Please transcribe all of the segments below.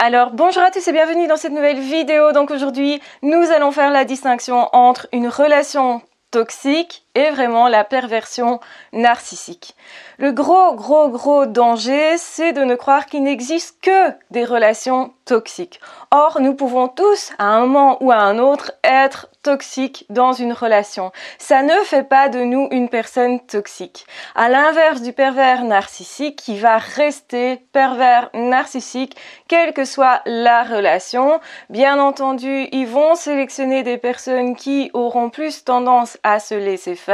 Alors bonjour à tous et bienvenue dans cette nouvelle vidéo. Donc aujourd'hui nous allons faire la distinction entre une relation toxique vraiment la perversion narcissique. Le gros, gros, gros danger, c'est de ne croire qu'il n'existe que des relations toxiques. Or, nous pouvons tous, à un moment ou à un autre, être toxiques dans une relation. Ça ne fait pas de nous une personne toxique. À l'inverse du pervers narcissique qui va rester pervers narcissique, quelle que soit la relation. Bien entendu, ils vont sélectionner des personnes qui auront plus tendance à se laisser faire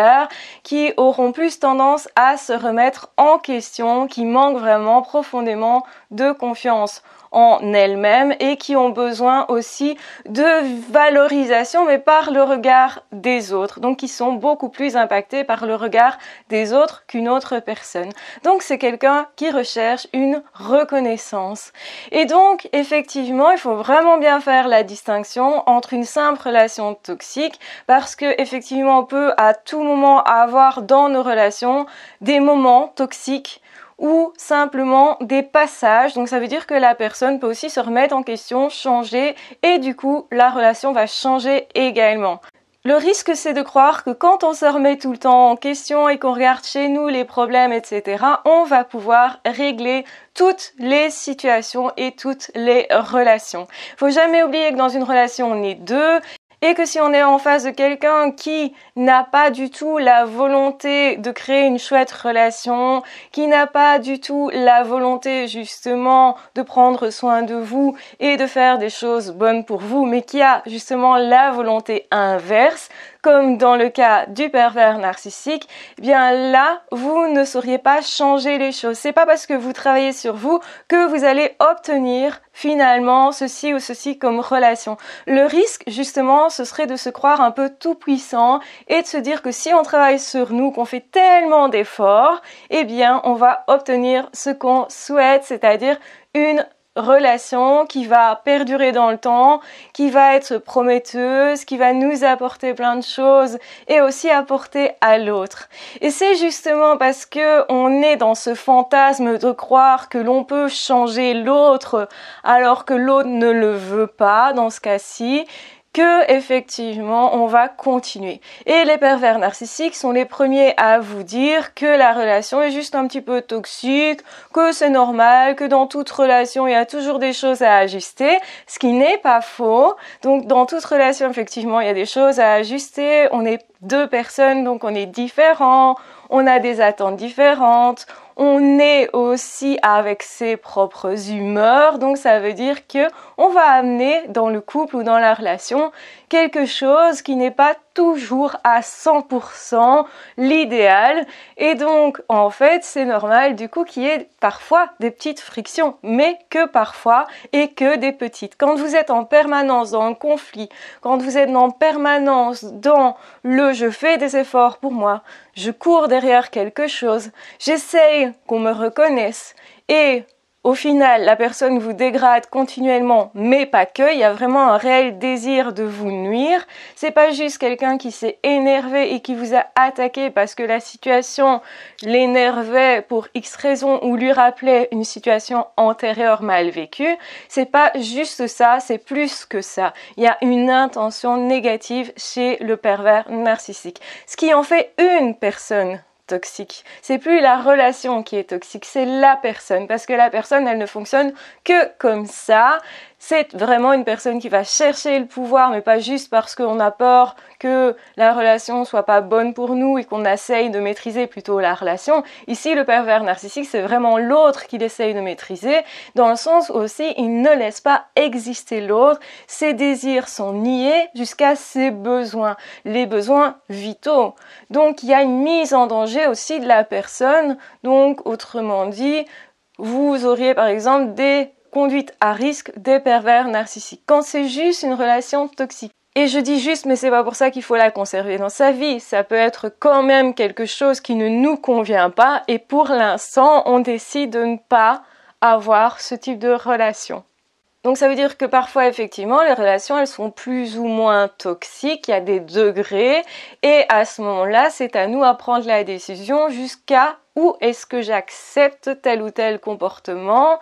qui auront plus tendance à se remettre en question, qui manquent vraiment profondément de confiance en elles-mêmes et qui ont besoin aussi de valorisation, mais par le regard des autres. Donc, qui sont beaucoup plus impactés par le regard des autres qu'une autre personne. Donc, c'est quelqu'un qui recherche une reconnaissance. Et donc, effectivement, il faut vraiment bien faire la distinction entre une simple relation toxique, parce que effectivement, on peut à tout moment avoir dans nos relations des moments toxiques ou simplement des passages. Donc ça veut dire que la personne peut aussi se remettre en question, changer et du coup la relation va changer également. Le risque, c'est de croire que quand on se remet tout le temps en question et qu'on regarde chez nous les problèmes, etc., on va pouvoir régler toutes les situations et toutes les relations. Faut jamais oublier que dans une relation, on est deux et que si on est en face de quelqu'un qui n'a pas du tout la volonté de créer une chouette relation, qui n'a pas du tout la volonté justement de prendre soin de vous et de faire des choses bonnes pour vous, mais qui a justement la volonté inverse, comme dans le cas du pervers narcissique, eh bien là, vous ne sauriez pas changer les choses. C'est pas parce que vous travaillez sur vous que vous allez obtenir finalement ceci ou ceci comme relation. Le risque, justement, ce serait de se croire un peu tout puissant et de se dire que si on travaille sur nous, qu'on fait tellement d'efforts, eh bien, on va obtenir ce qu'on souhaite, c'est-à-dire une relation qui va perdurer dans le temps, qui va être prometteuse, qui va nous apporter plein de choses et aussi apporter à l'autre. Et c'est justement parce que on est dans ce fantasme de croire que l'on peut changer l'autre alors que l'autre ne le veut pas dans ce cas-ci que effectivement on va continuer. Et les pervers narcissiques sont les premiers à vous dire que la relation est juste un petit peu toxique, que c'est normal, que dans toute relation il y a toujours des choses à ajuster, ce qui n'est pas faux. Donc dans toute relation effectivement il y a des choses à ajuster, on est deux personnes donc on est différents, on a des attentes différentes, on est aussi avec ses propres humeurs, donc ça veut dire que on va amener dans le couple ou dans la relation quelque chose qui n'est pas toujours à 100% l'idéal. Et donc, en fait, c'est normal du coup qu'il y ait parfois des petites frictions, mais que parfois et que des petites. Quand vous êtes en permanence dans un conflit, quand vous êtes en permanence dans le je fais des efforts pour moi, je cours derrière quelque chose, j'essaye qu'on me reconnaisse et au final, la personne vous dégrade continuellement, mais pas que. Il y a vraiment un réel désir de vous nuire. C'est pas juste quelqu'un qui s'est énervé et qui vous a attaqué parce que la situation l'énervait pour X raison ou lui rappelait une situation antérieure mal vécue. C'est pas juste ça, c'est plus que ça. Il y a une intention négative chez le pervers narcissique. Ce qui en fait une personne toxique. C'est plus la relation qui est toxique, c'est la personne parce que la personne, elle ne fonctionne que comme ça c'est vraiment une personne qui va chercher le pouvoir, mais pas juste parce qu'on a peur que la relation soit pas bonne pour nous et qu'on essaye de maîtriser plutôt la relation. Ici, le pervers narcissique, c'est vraiment l'autre qu'il essaye de maîtriser, dans le sens aussi, il ne laisse pas exister l'autre, ses désirs sont niés jusqu'à ses besoins, les besoins vitaux. Donc, il y a une mise en danger aussi de la personne, donc, autrement dit, vous auriez par exemple des conduite à risque des pervers narcissiques. Quand c'est juste une relation toxique. Et je dis juste, mais c'est pas pour ça qu'il faut la conserver dans sa vie. Ça peut être quand même quelque chose qui ne nous convient pas. Et pour l'instant, on décide de ne pas avoir ce type de relation. Donc ça veut dire que parfois effectivement les relations elles sont plus ou moins toxiques, il y a des degrés et à ce moment-là c'est à nous à prendre la décision jusqu'à où est-ce que j'accepte tel ou tel comportement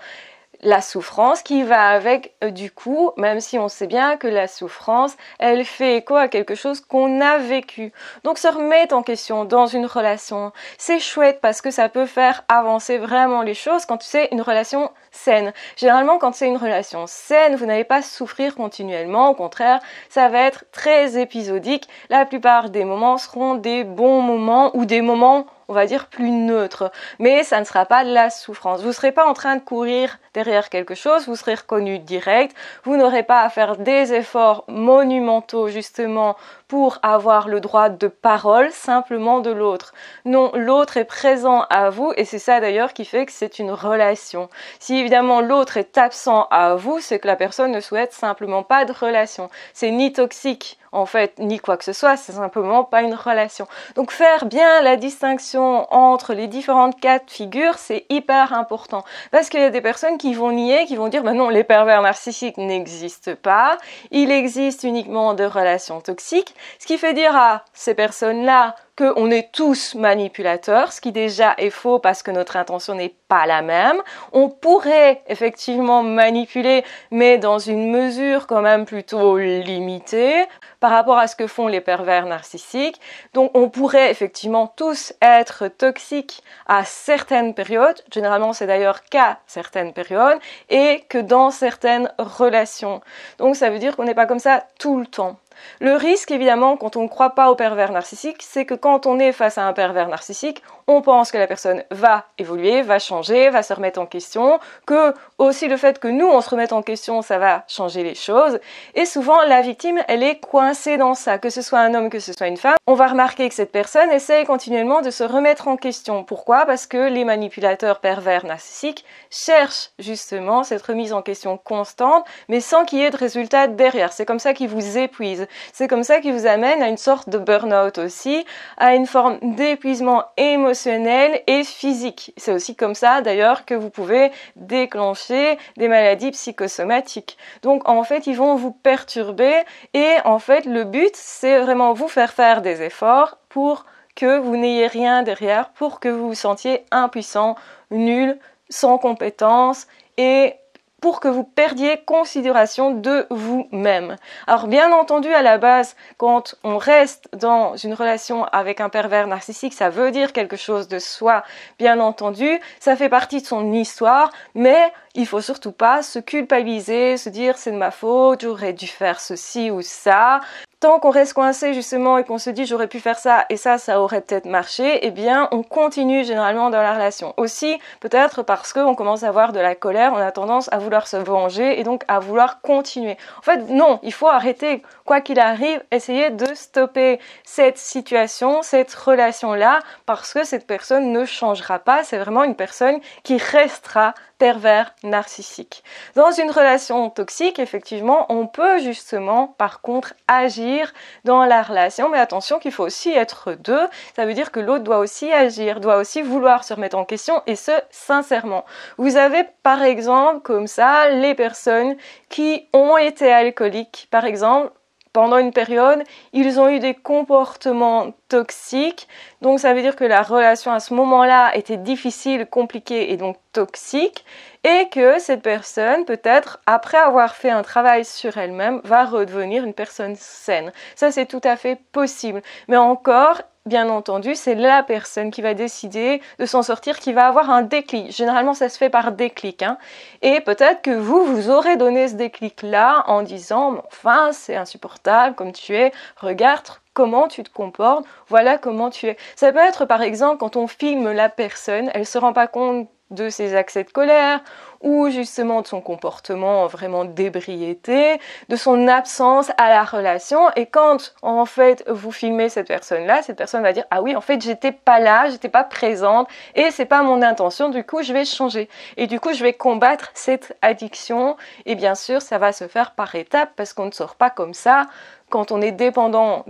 la souffrance qui va avec euh, du coup, même si on sait bien que la souffrance, elle fait écho à quelque chose qu'on a vécu. Donc se remettre en question dans une relation, c'est chouette parce que ça peut faire avancer vraiment les choses quand tu sais une relation saine. Généralement quand c'est une relation saine, vous n'allez pas souffrir continuellement, au contraire, ça va être très épisodique. La plupart des moments seront des bons moments ou des moments on va dire, plus neutre. Mais ça ne sera pas de la souffrance. Vous ne serez pas en train de courir derrière quelque chose, vous serez reconnu direct, vous n'aurez pas à faire des efforts monumentaux justement pour avoir le droit de parole simplement de l'autre. Non, l'autre est présent à vous et c'est ça d'ailleurs qui fait que c'est une relation. Si évidemment l'autre est absent à vous, c'est que la personne ne souhaite simplement pas de relation. C'est ni toxique en fait, ni quoi que ce soit, c'est simplement pas une relation. Donc faire bien la distinction entre les différentes quatre de c'est hyper important. Parce qu'il y a des personnes qui vont nier, qui vont dire, ben non, les pervers narcissiques n'existent pas, il existe uniquement de relations toxiques, ce qui fait dire à ces personnes-là, on est tous manipulateurs, ce qui déjà est faux parce que notre intention n'est pas la même. On pourrait effectivement manipuler, mais dans une mesure quand même plutôt limitée par rapport à ce que font les pervers narcissiques. Donc on pourrait effectivement tous être toxiques à certaines périodes, généralement c'est d'ailleurs qu'à certaines périodes, et que dans certaines relations. Donc ça veut dire qu'on n'est pas comme ça tout le temps. Le risque, évidemment, quand on ne croit pas au pervers narcissique, c'est que quand on est face à un pervers narcissique, on pense que la personne va évoluer, va changer, va se remettre en question, que aussi le fait que nous, on se remette en question, ça va changer les choses. Et souvent, la victime, elle est coincée dans ça, que ce soit un homme, que ce soit une femme. On va remarquer que cette personne essaye continuellement de se remettre en question. Pourquoi Parce que les manipulateurs pervers narcissiques cherchent justement cette remise en question constante, mais sans qu'il y ait de résultat derrière. C'est comme ça qu'ils vous épuisent. C'est comme ça qui vous amène à une sorte de burn-out aussi, à une forme d'épuisement émotionnel et physique. C'est aussi comme ça d'ailleurs que vous pouvez déclencher des maladies psychosomatiques. Donc en fait, ils vont vous perturber et en fait, le but, c'est vraiment vous faire faire des efforts pour que vous n'ayez rien derrière, pour que vous vous sentiez impuissant, nul, sans compétence et pour que vous perdiez considération de vous-même. Alors bien entendu, à la base, quand on reste dans une relation avec un pervers narcissique, ça veut dire quelque chose de soi, bien entendu, ça fait partie de son histoire, mais il faut surtout pas se culpabiliser, se dire c'est de ma faute, j'aurais dû faire ceci ou ça. Tant qu'on reste coincé justement et qu'on se dit j'aurais pu faire ça et ça, ça aurait peut-être marché, eh bien on continue généralement dans la relation. Aussi peut-être parce qu'on commence à avoir de la colère, on a tendance à vouloir se venger et donc à vouloir continuer. En fait non, il faut arrêter quoi qu'il arrive, essayez de stopper cette situation, cette relation-là, parce que cette personne ne changera pas. C'est vraiment une personne qui restera pervers narcissique. Dans une relation toxique, effectivement, on peut justement, par contre, agir dans la relation, mais attention qu'il faut aussi être deux. Ça veut dire que l'autre doit aussi agir, doit aussi vouloir se remettre en question, et ce, sincèrement. Vous avez, par exemple, comme ça, les personnes qui ont été alcooliques, par exemple, pendant une période, ils ont eu des comportements toxiques. Donc ça veut dire que la relation à ce moment-là était difficile, compliquée et donc toxique. Et que cette personne, peut-être, après avoir fait un travail sur elle-même, va redevenir une personne saine. Ça, c'est tout à fait possible. Mais encore, bien entendu, c'est la personne qui va décider de s'en sortir, qui va avoir un déclic. Généralement, ça se fait par déclic. Hein. Et peut-être que vous, vous aurez donné ce déclic-là en disant, enfin, c'est insupportable comme tu es, regarde comment tu te comportes, voilà comment tu es. Ça peut être par exemple quand on filme la personne, elle se rend pas compte de ses accès de colère ou justement de son comportement vraiment débriété, de son absence à la relation. Et quand en fait vous filmez cette personne-là, cette personne va dire ah oui en fait j'étais pas là, j'étais pas présente et c'est pas mon intention. Du coup je vais changer et du coup je vais combattre cette addiction. Et bien sûr ça va se faire par étapes parce qu'on ne sort pas comme ça quand on est dépendant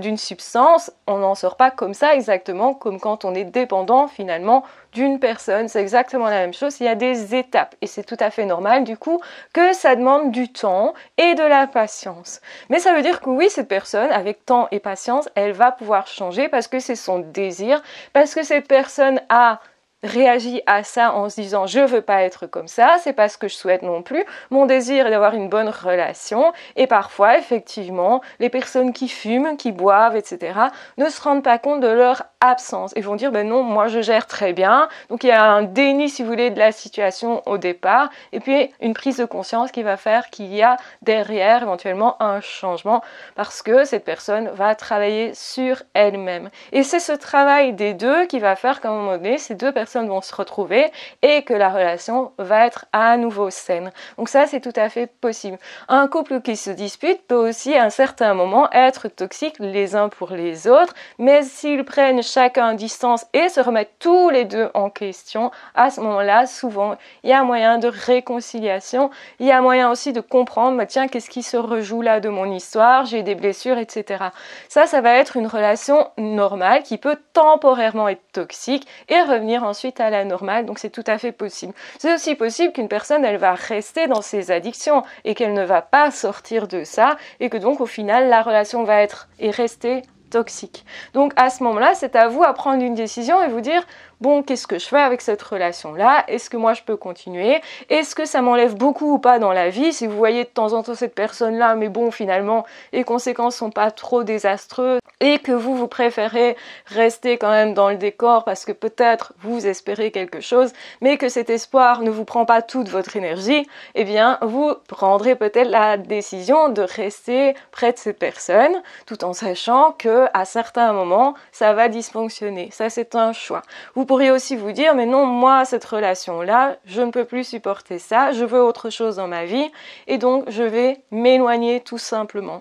d'une substance, on n'en sort pas comme ça exactement comme quand on est dépendant finalement d'une personne, c'est exactement la même chose. Il y a des étapes et c'est tout à fait normal du coup que ça demande du temps et de la patience. Mais ça veut dire que oui, cette personne, avec temps et patience, elle va pouvoir changer parce que c'est son désir, parce que cette personne a réagit à ça en se disant je veux pas être comme ça, c'est pas ce que je souhaite non plus. Mon désir est d'avoir une bonne relation et parfois effectivement les personnes qui fument, qui boivent, etc. ne se rendent pas compte de leur absence et vont dire ben non moi je gère très bien. Donc il y a un déni si vous voulez de la situation au départ et puis une prise de conscience qui va faire qu'il y a derrière éventuellement un changement parce que cette personne va travailler sur elle-même. Et c'est ce travail des deux qui va faire qu'à un moment donné ces deux personnes vont se retrouver et que la relation va être à nouveau saine. Donc ça, c'est tout à fait possible. Un couple qui se dispute peut aussi à un certain moment être toxique les uns pour les autres, mais s'ils prennent chacun distance et se remettent tous les deux en question, à ce moment-là, souvent, il y a moyen de réconciliation, il y a moyen aussi de comprendre, bah, tiens, qu'est-ce qui se rejoue là de mon histoire, j'ai des blessures, etc. Ça, ça va être une relation normale qui peut temporairement être toxique et revenir ensuite à la normale. Donc c'est tout à fait possible. C'est aussi possible qu'une personne, elle va rester dans ses addictions et qu'elle ne va pas sortir de ça et que donc au final la relation va être et rester toxique. Donc à ce moment-là, c'est à vous à prendre une décision et vous dire bon, qu'est-ce que je fais avec cette relation-là Est-ce que moi je peux continuer Est-ce que ça m'enlève beaucoup ou pas dans la vie Si vous voyez de temps en temps cette personne-là, mais bon, finalement, les conséquences sont pas trop désastreuses et que vous, vous préférez rester quand même dans le décor parce que peut-être vous espérez quelque chose, mais que cet espoir ne vous prend pas toute votre énergie, eh bien, vous prendrez peut-être la décision de rester près de cette personne tout en sachant que à certains moments, ça va dysfonctionner. Ça, c'est un choix. Vous pourriez aussi vous dire, mais non, moi, cette relation-là, je ne peux plus supporter ça, je veux autre chose dans ma vie, et donc je vais m'éloigner tout simplement.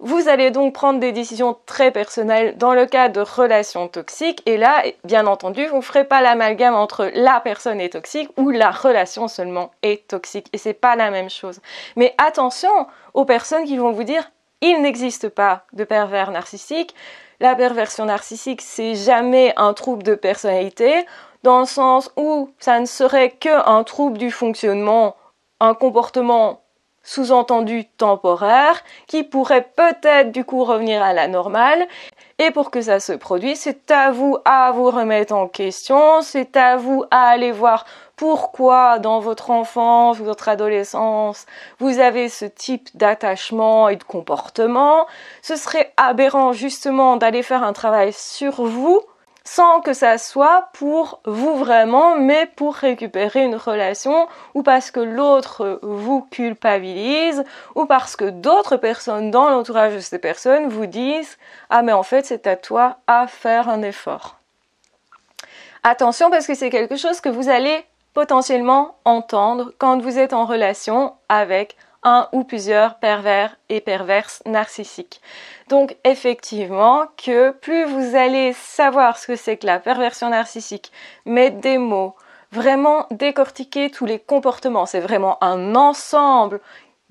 Vous allez donc prendre des décisions très personnelles dans le cas de relations toxiques et là, bien entendu, vous ne ferez pas l'amalgame entre la personne est toxique ou la relation seulement est toxique et c'est pas la même chose. Mais attention aux personnes qui vont vous dire il n'existe pas de pervers narcissique, la perversion narcissique, c'est jamais un trouble de personnalité, dans le sens où ça ne serait qu'un trouble du fonctionnement, un comportement sous-entendu temporaire, qui pourrait peut-être du coup revenir à la normale. Et pour que ça se produise, c'est à vous à vous remettre en question, c'est à vous à aller voir pourquoi dans votre enfance, votre adolescence, vous avez ce type d'attachement et de comportement. Ce serait aberrant justement d'aller faire un travail sur vous sans que ça soit pour vous vraiment, mais pour récupérer une relation ou parce que l'autre vous culpabilise ou parce que d'autres personnes dans l'entourage de ces personnes vous disent Ah mais en fait c'est à toi à faire un effort. Attention parce que c'est quelque chose que vous allez potentiellement entendre quand vous êtes en relation avec un ou plusieurs pervers et perverses narcissiques. Donc effectivement que plus vous allez savoir ce que c'est que la perversion narcissique, mettre des mots, vraiment décortiquer tous les comportements, c'est vraiment un ensemble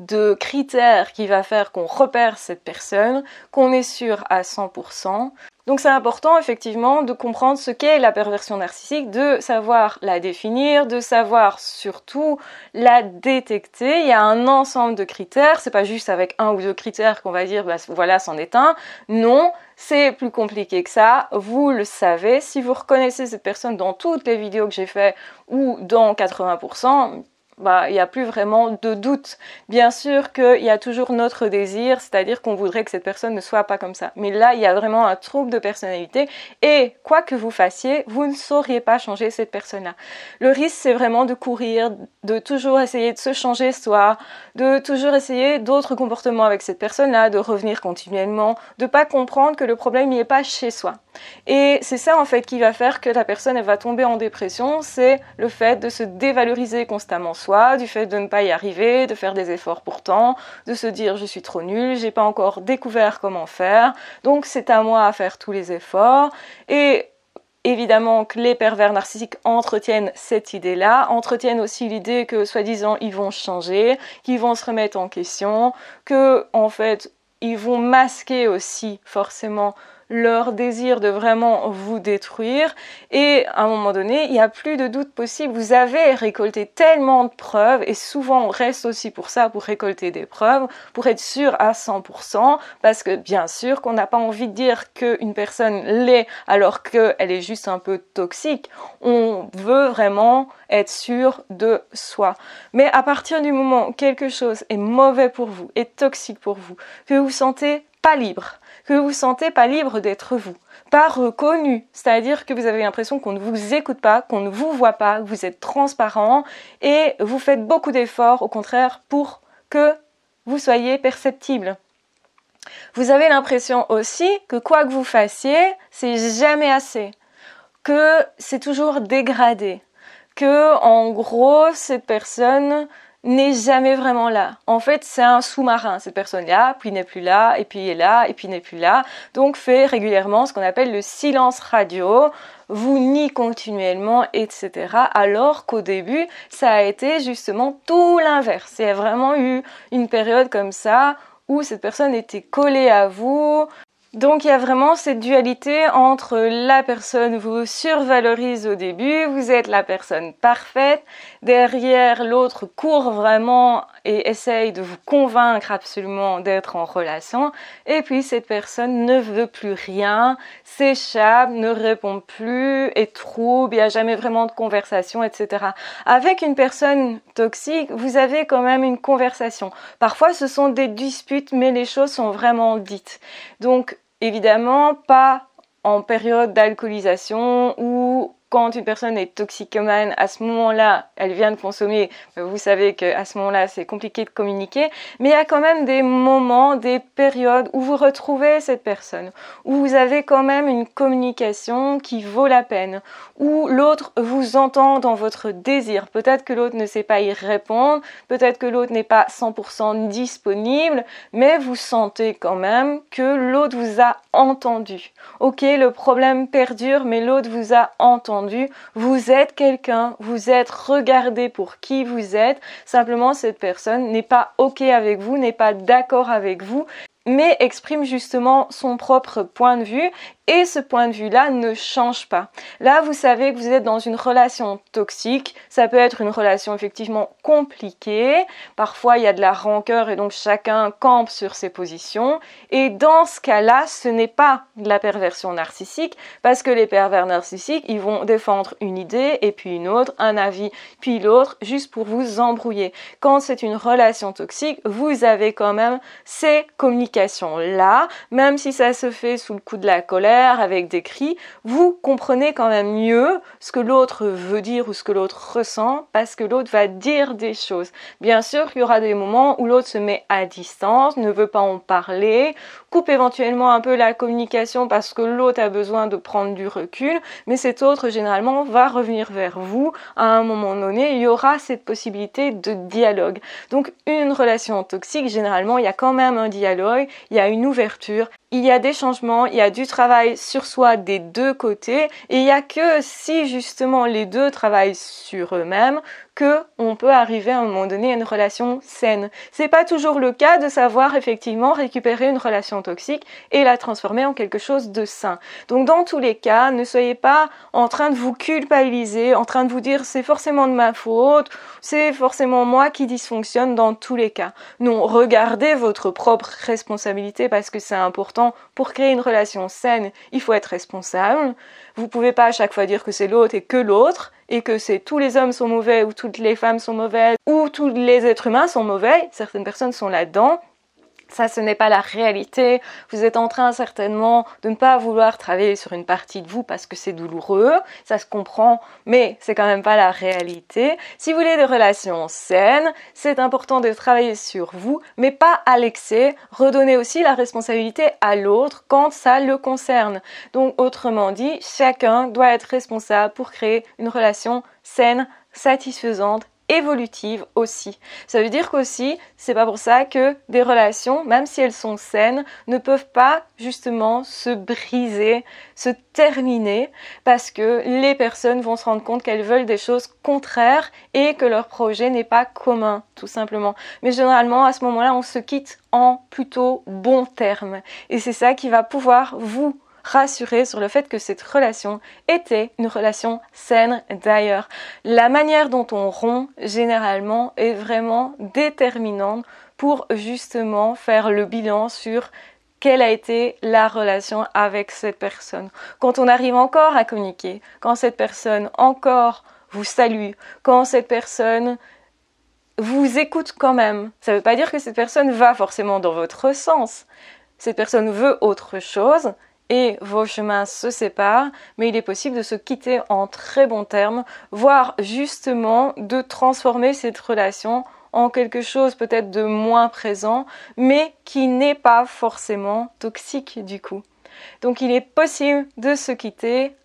de critères qui va faire qu'on repère cette personne, qu'on est sûr à 100%. Donc c'est important effectivement de comprendre ce qu'est la perversion narcissique, de savoir la définir, de savoir surtout la détecter. Il y a un ensemble de critères, c'est pas juste avec un ou deux critères qu'on va dire bah, voilà c'en est un. Non, c'est plus compliqué que ça, vous le savez. Si vous reconnaissez cette personne dans toutes les vidéos que j'ai fait ou dans 80%, bah, il n'y a plus vraiment de doute. Bien sûr qu'il y a toujours notre désir, c'est-à-dire qu'on voudrait que cette personne ne soit pas comme ça. Mais là, il y a vraiment un trouble de personnalité et quoi que vous fassiez, vous ne sauriez pas changer cette personne-là. Le risque, c'est vraiment de courir, de toujours essayer de se changer soi, de toujours essayer d'autres comportements avec cette personne-là, de revenir continuellement, de ne pas comprendre que le problème n'y est pas chez soi. Et c'est ça en fait qui va faire que la personne elle va tomber en dépression, c'est le fait de se dévaloriser constamment soi, du fait de ne pas y arriver, de faire des efforts pourtant, de se dire je suis trop nul, j'ai pas encore découvert comment faire, donc c'est à moi à faire tous les efforts. Et évidemment que les pervers narcissiques entretiennent cette idée-là, entretiennent aussi l'idée que soi-disant ils vont changer, qu'ils vont se remettre en question, que en fait ils vont masquer aussi forcément leur désir de vraiment vous détruire. Et à un moment donné, il n'y a plus de doute possible. Vous avez récolté tellement de preuves, et souvent on reste aussi pour ça, pour récolter des preuves, pour être sûr à 100%, parce que bien sûr qu'on n'a pas envie de dire qu'une personne l'est alors qu'elle est juste un peu toxique. On veut vraiment être sûr de soi. Mais à partir du moment où quelque chose est mauvais pour vous, est toxique pour vous, que vous vous sentez pas libre, que vous vous sentez pas libre d'être vous, pas reconnu, c'est-à-dire que vous avez l'impression qu'on ne vous écoute pas, qu'on ne vous voit pas, que vous êtes transparent et vous faites beaucoup d'efforts au contraire pour que vous soyez perceptible. Vous avez l'impression aussi que quoi que vous fassiez, c'est jamais assez, que c'est toujours dégradé, que en gros cette personne n'est jamais vraiment là. En fait, c'est un sous-marin. Cette personne-là, puis n'est plus là, et puis il est là, et puis n'est plus là. Donc fait régulièrement ce qu'on appelle le silence radio, vous nie continuellement, etc. Alors qu'au début, ça a été justement tout l'inverse. Il y a vraiment eu une période comme ça où cette personne était collée à vous, donc il y a vraiment cette dualité entre la personne vous survalorise au début, vous êtes la personne parfaite, derrière l'autre court vraiment et essaye de vous convaincre absolument d'être en relation, et puis cette personne ne veut plus rien, s'échappe, ne répond plus, est trouble, il n'y a jamais vraiment de conversation, etc. Avec une personne toxique, vous avez quand même une conversation. Parfois ce sont des disputes, mais les choses sont vraiment dites. Donc Évidemment, pas en période d'alcoolisation ou quand une personne est toxicomane, à ce moment-là, elle vient de consommer, ben, vous savez qu'à ce moment-là, c'est compliqué de communiquer, mais il y a quand même des moments, des périodes où vous retrouvez cette personne, où vous avez quand même une communication qui vaut la peine, où l'autre vous entend dans votre désir. Peut-être que l'autre ne sait pas y répondre, peut-être que l'autre n'est pas 100% disponible, mais vous sentez quand même que l'autre vous a entendu. Ok, le problème perdure, mais l'autre vous a entendu vous êtes quelqu'un, vous êtes regardé pour qui vous êtes, simplement cette personne n'est pas OK avec vous, n'est pas d'accord avec vous mais exprime justement son propre point de vue et ce point de vue-là ne change pas. Là, vous savez que vous êtes dans une relation toxique, ça peut être une relation effectivement compliquée, parfois il y a de la rancœur et donc chacun campe sur ses positions, et dans ce cas-là, ce n'est pas de la perversion narcissique, parce que les pervers narcissiques, ils vont défendre une idée et puis une autre, un avis, puis l'autre, juste pour vous embrouiller. Quand c'est une relation toxique, vous avez quand même ces communications là même si ça se fait sous le coup de la colère, avec des cris, vous comprenez quand même mieux ce que l'autre veut dire ou ce que l'autre ressent, parce que l'autre va dire des choses. Bien sûr il y aura des moments où l'autre se met à distance, ne veut pas en parler, coupe éventuellement un peu la communication parce que l'autre a besoin de prendre du recul, mais cet autre généralement va revenir vers vous à un moment donné, il y aura cette possibilité de dialogue. Donc une relation toxique, généralement, il y a quand même un dialogue il y a une ouverture, il y a des changements, il y a du travail sur soi des deux côtés, et il n'y a que si justement les deux travaillent sur eux-mêmes que on peut arriver à un moment donné à une relation saine. C'est pas toujours le cas de savoir effectivement récupérer une relation toxique et la transformer en quelque chose de sain. Donc dans tous les cas, ne soyez pas en train de vous culpabiliser, en train de vous dire c'est forcément de ma faute, c'est forcément moi qui dysfonctionne dans tous les cas. Non, regardez votre propre responsabilité responsabilité parce que c'est important. Pour créer une relation saine, il faut être responsable. Vous pouvez pas à chaque fois dire que c'est l'autre et que l'autre, et que c'est tous les hommes sont mauvais, ou toutes les femmes sont mauvaises, ou tous les êtres humains sont mauvais. Certaines personnes sont là-dedans ça, ce n'est pas la réalité. Vous êtes en train certainement de ne pas vouloir travailler sur une partie de vous parce que c'est douloureux, ça se comprend, mais c'est quand même pas la réalité. Si vous voulez des relations saines, c'est important de travailler sur vous, mais pas à l'excès. Redonnez aussi la responsabilité à l'autre quand ça le concerne. Donc, autrement dit, chacun doit être responsable pour créer une relation saine, satisfaisante évolutive aussi. Ça veut dire qu'aussi, c'est pas pour ça que des relations, même si elles sont saines, ne peuvent pas justement se briser, se terminer, parce que les personnes vont se rendre compte qu'elles veulent des choses contraires et que leur projet n'est pas commun, tout simplement. Mais généralement, à ce moment-là, on se quitte en plutôt bons termes. Et c'est ça qui va pouvoir vous rassurer sur le fait que cette relation était une relation saine d'ailleurs. La manière dont on rompt généralement est vraiment déterminante pour justement faire le bilan sur quelle a été la relation avec cette personne. Quand on arrive encore à communiquer, quand cette personne encore vous salue, quand cette personne vous écoute quand même, ça ne veut pas dire que cette personne va forcément dans votre sens. Cette personne veut autre chose, et vos chemins se séparent, mais il est possible de se quitter en très bons termes, voire justement de transformer cette relation en quelque chose peut-être de moins présent, mais qui n'est pas forcément toxique du coup. Donc il est possible de se quitter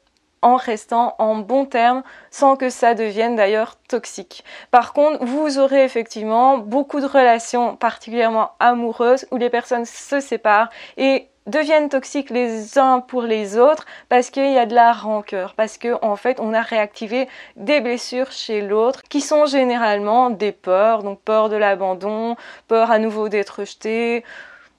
en restant en bon terme sans que ça devienne d'ailleurs toxique. Par contre, vous aurez effectivement beaucoup de relations particulièrement amoureuses où les personnes se séparent et deviennent toxiques les uns pour les autres parce qu'il y a de la rancœur, parce qu'en fait on a réactivé des blessures chez l'autre qui sont généralement des peurs, donc peur de l'abandon, peur à nouveau d'être rejeté,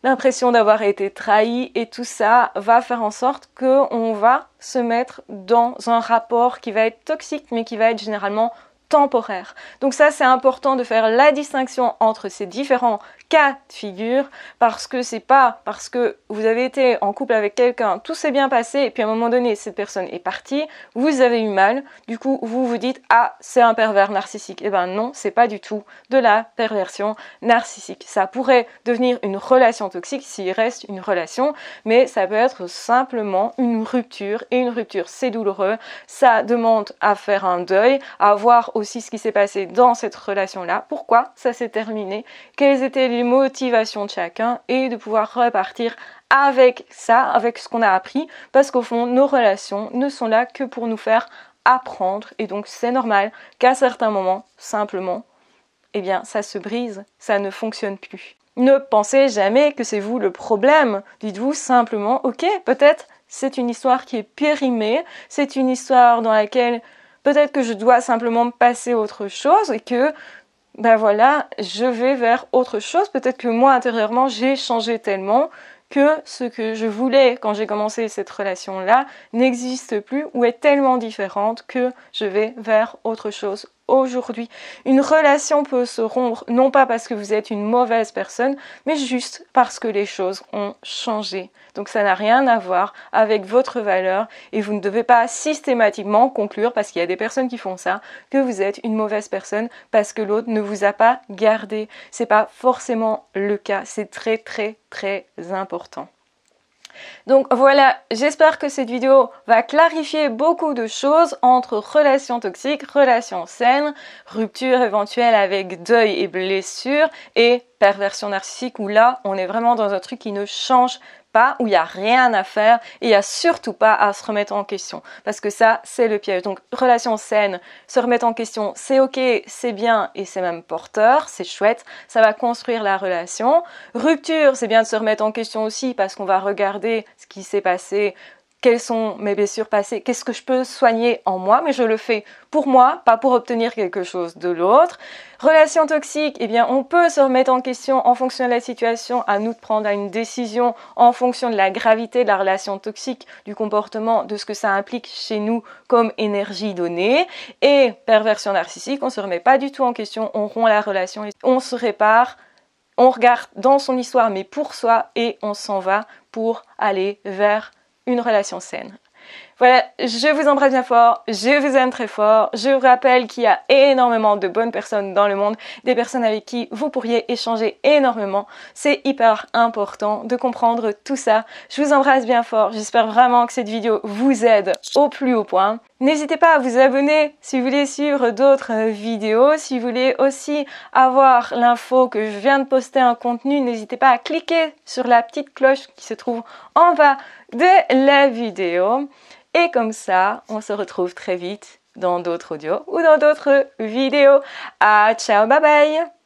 l'impression d'avoir été trahi et tout ça va faire en sorte qu'on va se mettre dans un rapport qui va être toxique mais qui va être généralement temporaire. Donc ça, c'est important de faire la distinction entre ces différents cas de figure parce que c'est pas parce que vous avez été en couple avec quelqu'un, tout s'est bien passé et puis à un moment donné cette personne est partie, vous avez eu mal, du coup vous vous dites ah c'est un pervers narcissique. et eh ben non, c'est pas du tout de la perversion narcissique. Ça pourrait devenir une relation toxique s'il reste une relation, mais ça peut être simplement une rupture et une rupture c'est douloureux, ça demande à faire un deuil, à voir aussi ce qui s'est passé dans cette relation là, pourquoi ça s'est terminé, quels étaient les motivations de chacun et de pouvoir repartir avec ça, avec ce qu'on a appris, parce qu'au fond, nos relations ne sont là que pour nous faire apprendre, et donc c'est normal qu'à certains moments, simplement, eh bien, ça se brise, ça ne fonctionne plus. Ne pensez jamais que c'est vous le problème. Dites-vous simplement, ok, peut-être c'est une histoire qui est périmée, c'est une histoire dans laquelle peut-être que je dois simplement passer autre chose et que ben voilà, je vais vers autre chose. Peut-être que moi, intérieurement, j'ai changé tellement que ce que je voulais quand j'ai commencé cette relation-là n'existe plus ou est tellement différente que je vais vers autre chose aujourd'hui. Une relation peut se rompre, non pas parce que vous êtes une mauvaise personne, mais juste parce que les choses ont changé. Donc ça n'a rien à voir avec votre valeur et vous ne devez pas systématiquement conclure, parce qu'il y a des personnes qui font ça, que vous êtes une mauvaise personne parce que l'autre ne vous a pas gardé. C'est pas forcément le cas. C'est très très très important. Donc voilà, j'espère que cette vidéo va clarifier beaucoup de choses entre relations toxiques, relations saines, rupture éventuelle avec deuil et blessure et perversion narcissique où là on est vraiment dans un truc qui ne change où il n'y a rien à faire et il n'y a surtout pas à se remettre en question. Parce que ça, c'est le piège. Donc, relation saine, se remettre en question, c'est ok, c'est bien et c'est même porteur, c'est chouette, ça va construire la relation. Rupture, c'est bien de se remettre en question aussi parce qu'on va regarder ce qui s'est passé quelles sont mes blessures passées, qu'est-ce que je peux soigner en moi, mais je le fais pour moi, pas pour obtenir quelque chose de l'autre. Relation toxique, eh bien, on peut se remettre en question en fonction de la situation, à nous de prendre une décision en fonction de la gravité de la relation toxique, du comportement, de ce que ça implique chez nous comme énergie donnée. Et perversion narcissique, on ne se remet pas du tout en question, on rompt la relation, on se répare on regarde dans son histoire, mais pour soi, et on s'en va pour aller vers une relation saine. Voilà, je vous embrasse bien fort, je vous aime très fort. Je vous rappelle qu'il y a énormément de bonnes personnes dans le monde, des personnes avec qui vous pourriez échanger énormément. C'est hyper important de comprendre tout ça. Je vous embrasse bien fort. J'espère vraiment que cette vidéo vous aide au plus haut point. N'hésitez pas à vous abonner si vous voulez suivre d'autres euh, vidéos. Si vous voulez aussi avoir l'info que je viens de poster un contenu, n'hésitez pas à cliquer sur la petite cloche qui se trouve en bas de la vidéo. Et comme ça, on se retrouve très vite dans d'autres audios ou dans d'autres vidéos. À ciao, bye bye